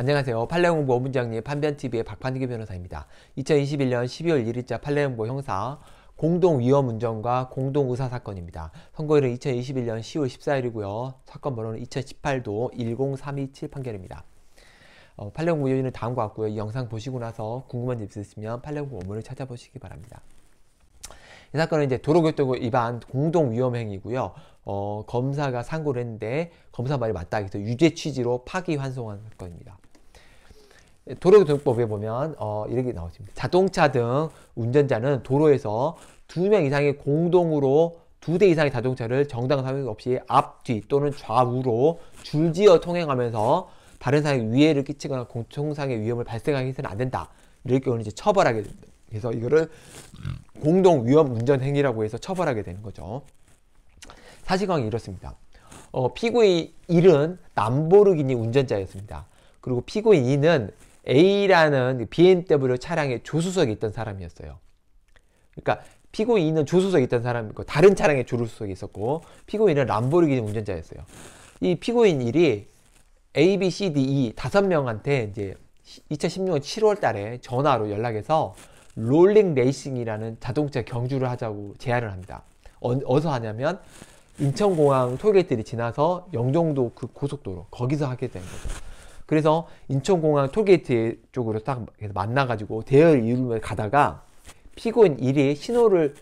안녕하세요. 판례공부 어문장님 판변TV의 박판기 변호사입니다. 2021년 12월 1일자 판례공부 형사 공동위험운전과 공동의사 사건입니다. 선고일은 2021년 10월 14일이고요. 사건 번호는 2018도 10327 판결입니다. 어, 판례공부 요인은 다음과 같고요. 이 영상 보시고 나서 궁금한 점 있으시면 판례공부 원문을 찾아보시기 바랍니다. 이 사건은 이제 도로교통 위반 공동위험행위고요. 어, 검사가 상고를 했는데 검사 말이 맞다 해서 유죄 취지로 파기환송한 사건입니다. 도로교통법에 보면 어, 이렇게 나오십니다. 자동차 등 운전자는 도로에서 두 명이상의 공동으로 두 대 이상의 자동차를 정당 사용 없이 앞, 뒤 또는 좌우로 줄지어 통행하면서 다른 사람에 위해를 끼치거나 공통상의 위험을 발생하게 해서는 안 된다. 이렇게 오늘 이제 처벌하게 됩니다. 그래서 이거를 공동 위험 운전 행위라고 해서 처벌하게 되는 거죠. 사실관계 이렇습니다. 어, 피고인 1은 남보르기니 운전자였습니다. 그리고 피고인 2는 A라는 BMW 차량의 조수석에 있던 사람이었어요. 그러니까 피고인은 조수석에 있던 사람이고 그 다른 차량의 조수석에 있었고 피고인은 람보르기니 운전자였어요. 이 피고인 일이 A, B, C, D, E 다섯 명한테 이제 2016년 7월 달에 전화로 연락해서 롤링 레이싱이라는 자동차 경주를 하자고 제안을 합니다. 어, 어디서 하냐면 인천공항 톨게이트를 지나서 영종도 그 고속도로 거기서 하게 된 거죠. 그래서 인천공항 톨게이트 쪽으로 딱 만나가지고 대열 이루면 가다가 피고인 1위 신호를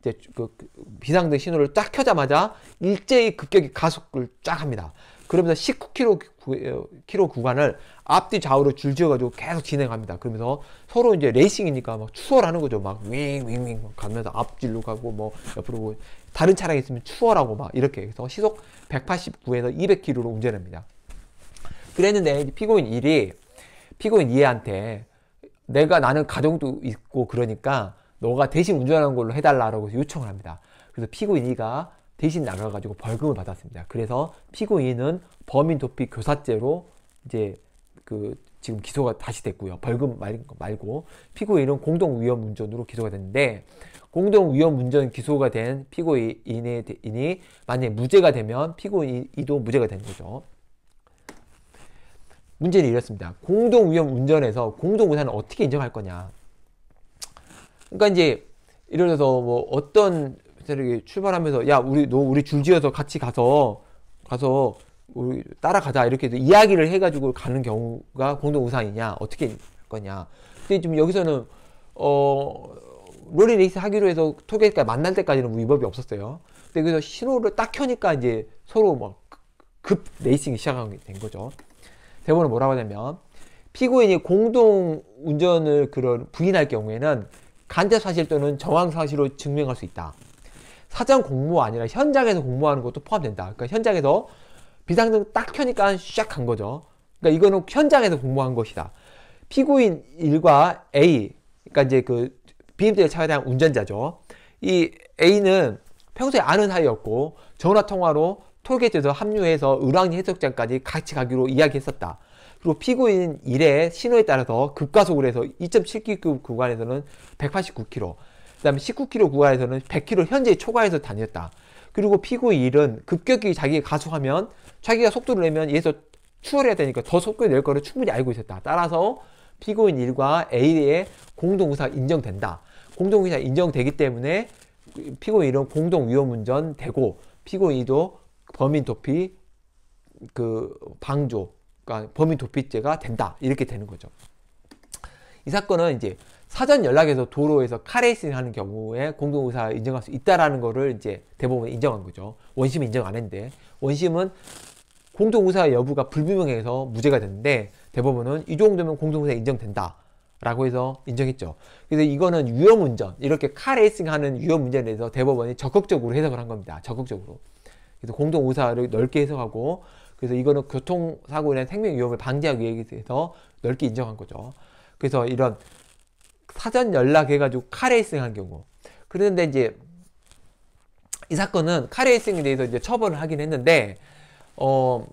이제 그, 그 비상등 신호를 쫙 켜자마자 일제히 급격히 가속을 쫙 합니다. 그러면서 19km 구, 키로 어, 구간을 앞뒤 좌우로 줄지어가지고 계속 진행합니다. 그러면서 서로 이제 레이싱이니까 막 추월하는 거죠. 막 윙윙윙 가면서 앞질로 가고 뭐 옆으로 뭐 다른 차량 있으면 추월하고 막 이렇게 해서 시속 189에서 200km로 운전합니다. 그랬는데 피고인 1이 피고인 2한테 내가 나는 가정도 있고 그러니까 너가 대신 운전하는 걸로 해달라라고 요청을 합니다. 그래서 피고인 2가 대신 나가가지고 벌금을 받았습니다. 그래서 피고인 2는 범인 도피 교사죄로 이제 그 지금 기소가 다시 됐고요. 벌금 말고 피고인은 공동 위험 운전으로 기소가 됐는데 공동 위험 운전 기소가 된 피고인이 만약에 무죄가 되면 피고인이도 무죄가 되는 거죠. 문제는 이렇습니다. 공동 위험 운전에서 공동 우산을 어떻게 인정할 거냐. 그러니까 이제 예를 들어서 뭐 어떤 이렇게 출발하면서 야 우리 너 우리 줄지어서 같이 가서 가서 우리 따라가자 이렇게 이야기를 해가지고 가는 경우가 공동 우산이냐 어떻게 거냐. 근데 지금 여기서는 어롤리 레이스 하기로 해서 토게까 만날 때까지는 뭐 위법이 없었어요. 근데 그래서 신호를 딱 켜니까 이제 서로 막급 뭐 레이싱이 시작하게 된 거죠. 대본을 뭐라고 하냐면 피고인이 공동 운전을 그런 부인할 경우에는 간접 사실 또는 정황 사실로 증명할 수 있다. 사전 공모가 아니라 현장에서 공모하는 것도 포함된다. 그러니까 현장에서 비상등 딱 켜니까 시작한 거죠. 그러니까 이거는 현장에서 공모한 것이다. 피고인 일과 A, 그러니까 이제 그 비행대 차에 대한 운전자죠. 이 A는 평소에 아는 사이였고 전화 통화로 톨게이트에서 합류해서 을왕리 해석장까지 같이 가기로 이야기했었다. 그리고 피고인 1의 신호에 따라서 급가속을 해서 2.7km 구간에서는 189km, 그 다음에 19km 구간에서는 100km 현재 초과해서 다녔다. 그리고 피고인 1은 급격히 자기가 가속하면 자기가 속도를 내면 얘에서 추월해야 되니까 더 속도를 낼 거를 충분히 알고 있었다. 따라서 피고인 1과 A의 공동의사 인정된다. 공동의사 인정되기 때문에 피고인 1은 공동위험운전 되고 피고인 2도 범인 도피 그 방조 그러니까 범인 도피죄가 된다 이렇게 되는 거죠. 이 사건은 이제 사전 연락에서 도로에서 카레이싱 하는 경우에 공동의사 인정할 수 있다라는 거를 이제 대법원 인정한 거죠. 원심 인정 안 했는데 원심은 공동의사 여부가 불분명해서 무죄가 됐는데 대법원은 이 정도면 공동의사 인정된다. 라고 해서 인정했죠. 그래서 이거는 위험운전, 이렇게 카레이싱 하는 위험운전에 대해서 대법원이 적극적으로 해석을 한 겁니다. 적극적으로. 그래서 공동의사를 넓게 해석하고 그래서 이거는 교통사고에 대한 생명 위험을 방지하기 위해서 넓게 인정한 거죠. 그래서 이런 사전 연락해가지고 카레이싱 한 경우. 그런데 이제 이 사건은 카레이싱에 대해서 이제 처벌을 하긴 했는데, 어,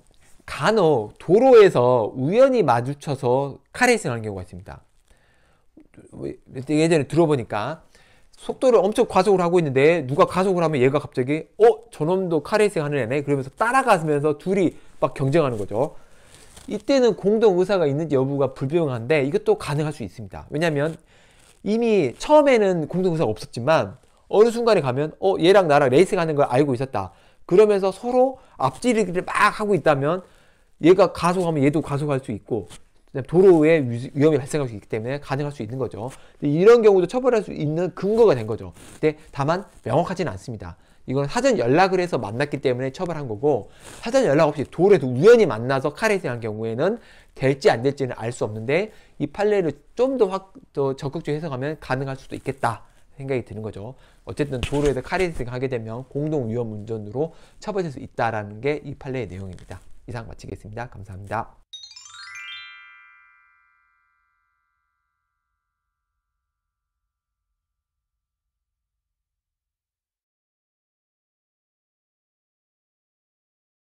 간혹 도로에서 우연히 마주쳐서 카레이싱 하 경우가 있습니다. 예전에 들어보니까 속도를 엄청 과속을 하고 있는데 누가 가속을 하면 얘가 갑자기 어 저놈도 카레이싱 하는 애네 그러면서 따라가면서 둘이 막 경쟁하는 거죠 이때는 공동 의사가 있는지 여부가 불분명한데 이것도 가능할 수 있습니다 왜냐면 이미 처음에는 공동 의사가 없었지만 어느 순간에 가면 어 얘랑 나랑 레이싱 하는 걸 알고 있었다 그러면서 서로 앞지르기를 막 하고 있다면 얘가 가속하면 얘도 가속할 수 있고 도로에 위험이 발생할 수 있기 때문에 가능할 수 있는 거죠. 이런 경우도 처벌할 수 있는 근거가 된 거죠. 근데 다만 명확하지는 않습니다. 이건 사전 연락을 해서 만났기 때문에 처벌한 거고 사전 연락 없이 도로에서 우연히 만나서 칼에 대한 경우에는 될지 안 될지는 알 수 없는데 이 판례를 좀 더확더 적극적으로 해석하면 가능할 수도 있겠다 생각이 드는 거죠. 어쨌든 도로에서 칼레이싱 하게 되면 공동 위험 운전으로 처벌될 수 있다라는 게 이 판례의 내용입니다. 이상 마치겠습니다. 감사합니다.